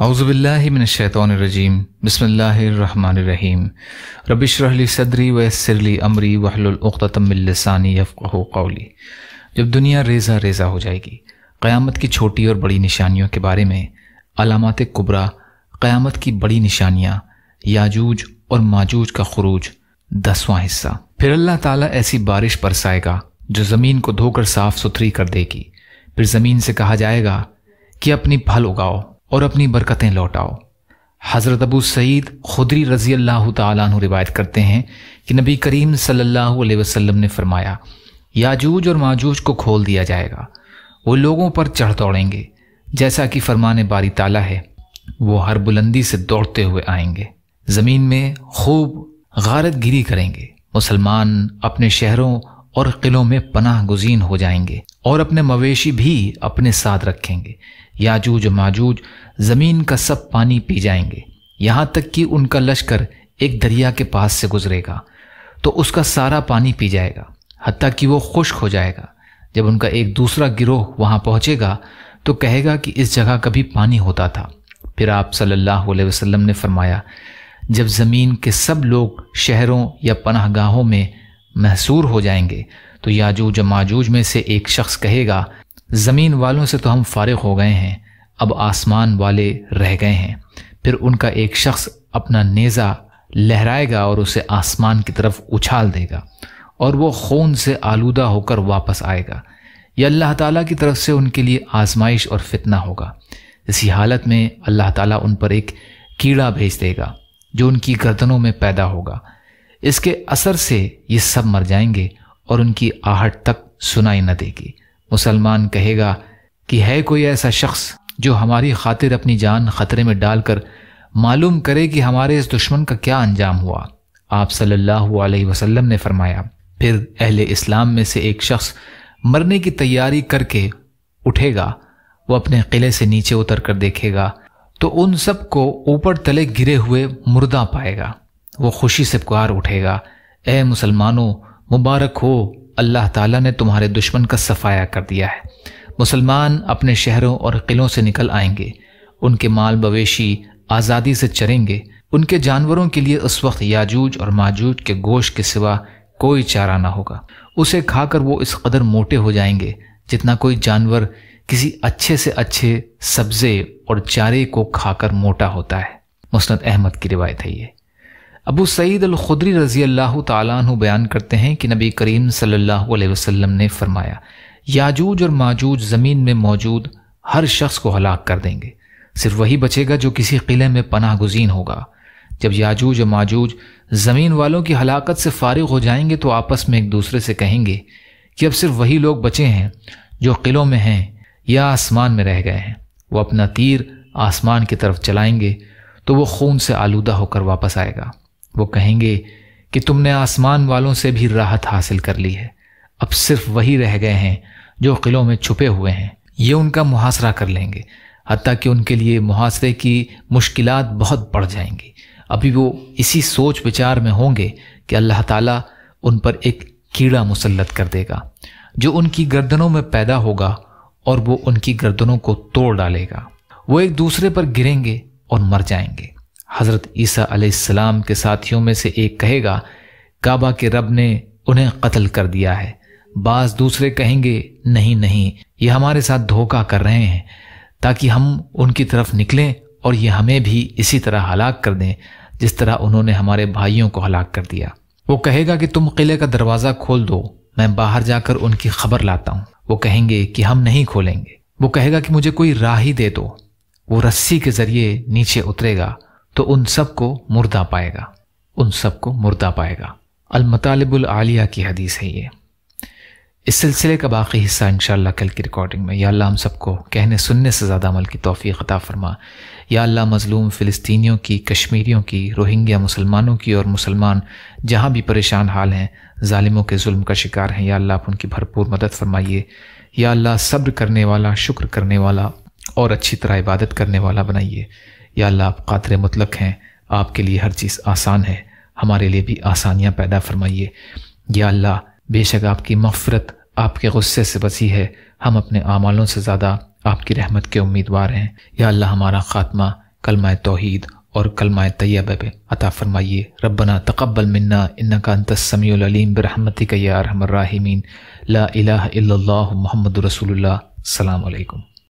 हाउज़बिल्लिमिनशैतरजीम बसमीम रबिशरली सदरी वसरली अमरी वहलतमिलसानी यफ़ी जब दुनिया रेजा रेजा हो जाएगी क़यामत की छोटी और बड़ी निशानियों के बारे में अलामत कुबरा क़यामत की बड़ी निशानियाँ याजूज और माजूज का खरूज दसवां हिस्सा फिर अल्लाह ताली ऐसी बारिश बरसाएगा जो ज़मीन को धोकर साफ़ सुथरी कर देगी फिर ज़मीन से कहा जाएगा कि अपनी फल उगाओ और अपनी बरकतें लौटाओ हज़रत अबू सईद खुदरी रज़ी अल्लाह तु रिवायत करते हैं कि नबी करीम सल्लल्लाहु अलैहि वसल्लम ने फरमाया याजूज और माजूज को खोल दिया जाएगा वो लोगों पर चढ़ दौड़ेंगे जैसा कि फरमाने बारी ताला है वो हर बुलंदी से दौड़ते हुए आएंगे ज़मीन में खूब गारत गिरी करेंगे मुसलमान अपने शहरों और क़िलों में पनाह गुजीन हो जाएंगे और अपने मवेशी भी अपने साथ रखेंगे याजूज माजूज ज़मीन का सब पानी पी जाएंगे यहां तक कि उनका लश्कर एक दरिया के पास से गुजरेगा तो उसका सारा पानी पी जाएगा हती कि वो खुश्क हो जाएगा जब उनका एक दूसरा गिरोह वहां पहुंचेगा तो कहेगा कि इस जगह कभी पानी होता था फिर आप सल्लल्लाहु अलैहि वसल्लम ने फरमाया जब ज़मीन के सब लोग शहरों या पनाहगाहों में महसूर हो जाएंगे तो याजूज माजूज में से एक शख्स कहेगा ज़मीन वालों से तो हम फारिग हो गए हैं अब आसमान वाले रह गए हैं फिर उनका एक शख्स अपना नेज़ा लहराएगा और उसे आसमान की तरफ उछाल देगा और वो खून से आलूदा होकर वापस आएगा यह अल्लाह ताला की तरफ से उनके लिए आजमाइश और फितना होगा इसी हालत में अल्लाह ताला उन पर एक कीड़ा भेज देगा जो उनकी गर्दनों में पैदा होगा इसके असर से ये सब मर जाएंगे और उनकी आहट तक सुनाई न देगी मुसलमान कहेगा कि है कोई ऐसा शख्स जो हमारी खातिर अपनी जान खतरे में डालकर मालूम करे कि हमारे इस दुश्मन का क्या अंजाम हुआ आप सल्लल्लाहु अलैहि वसल्लम ने फरमाया फिर अहले इस्लाम में से एक शख्स मरने की तैयारी करके उठेगा वो अपने किले से नीचे उतर कर देखेगा तो उन सब को ऊपर तले गिरे हुए मुर्दा पाएगा वो खुशी से पुकार उठेगा ए मुसलमानों मुबारक हो अल्लाह ताला ने तुम्हारे दुश्मन का सफाया कर दिया है मुसलमान अपने शहरों और किलों से निकल आएंगे उनके माल मवेशी आज़ादी से चरेंगे उनके जानवरों के लिए उस वक्त याजूज और माजूज के गोश के सिवा कोई चारा ना होगा उसे खाकर वो इस कदर मोटे हो जाएंगे जितना कोई जानवर किसी अच्छे से अच्छे सब्जे और चारे को खाकर मोटा होता है मुस्त अहमद की रिवायत है ये अबू सईद अल खुदरी रज़ी अल्लाह तु बयान करते हैं कि नबी करीम सल्लल्लाहु अलैहि वसल्लम ने फरमाया याजूज और माजूज ज़मीन में मौजूद हर शख्स को हलाक कर देंगे सिर्फ वही बचेगा जो किसी किले में पनाह गुजीन होगा जब याजूज और माजूज ज़मीन वालों की हलाकत से फारिग हो जाएंगे तो आपस में एक दूसरे से कहेंगे कि अब सिर्फ वही लोग बचे हैं जो किलों में हैं या आसमान में रह गए हैं वो अपना तीर आसमान की तरफ चलाएंगे तो वो खून से आलूदा होकर वापस आएगा वो कहेंगे कि तुमने आसमान वालों से भी राहत हासिल कर ली है अब सिर्फ वही रह गए हैं जो किलों में छुपे हुए हैं ये उनका मुहासरा कर लेंगे हती कि उनके लिए मुहासरे की मुश्किल बहुत बढ़ जाएंगी अभी वो इसी सोच विचार में होंगे कि अल्लाह ताला उन पर एक कीड़ा मुसलत कर देगा जो उनकी गर्दनों में पैदा होगा और वो उनकी गर्दनों को तोड़ डालेगा वो एक दूसरे पर गिरेंगे और मर जाएंगे हज़रत ईसा अलैहिस्सलाम के साथियों में से एक कहेगा काबा के रब ने उन्हें कत्ल कर दिया है बाज दूसरे कहेंगे नहीं नहीं ये हमारे साथ धोखा कर रहे हैं ताकि हम उनकी तरफ निकलें और ये हमें भी इसी तरह हलाक कर दें जिस तरह उन्होंने हमारे भाइयों को हलाक कर दिया वो कहेगा कि तुम किले का दरवाज़ा खोल दो मैं बाहर जाकर उनकी खबर लाता हूँ वो कहेंगे कि हम नहीं खोलेंगे वो कहेगा कि मुझे कोई राह ही दे दो वो रस्सी के जरिए नीचे उतरेगा तो उन सबको मुर्दा पाएगा उन सबको मुर्दा पाएगा अलमतालबुल आलिया की हदीस है ये इस सिलसिले का बाकी हिस्सा इन कल की रिकॉर्डिंग में या अल्लाह हम सबको कहने सुनने से ज़्यादा अमल की तोफ़ी अता फरमा या अल्लाह मज़लूम फ़िलिस्तीनियों की कश्मीरियों की रोहिंग्या मुसलमानों की और मुसलमान जहाँ भी परेशान हाल हैं ालिमों के जुल्म का शिकार हैं या अल्लाह आप उनकी भरपूर मदद फरमाइए या अल्लाह सब्र करने वाला शुक्र करने वाला और अच्छी तरह इबादत करने वाला बनाइए या अल्लाह आप कातर मुतलक हैं आपके लिए हर चीज़ आसान है हमारे लिए भी आसानियाँ पैदा फरमाइए या अल्लाह बेशक आपकी मफ़रत आपके गुस्से से बसी है हम अपने आमालों से ज़्यादा आपकी रहमत के उम्मीदवार हैं या अल्लाह हमारा ख़ात्मा कलमाए तोहद और कलमाए तैयब पे अता फरमाइए रबना तकबल मन्ना इन्ना का तस्समीम बरहमती का ला इलाह इल्लल्लाहु मोहम्मद रसूलुल्लाह सलाम अलैकुम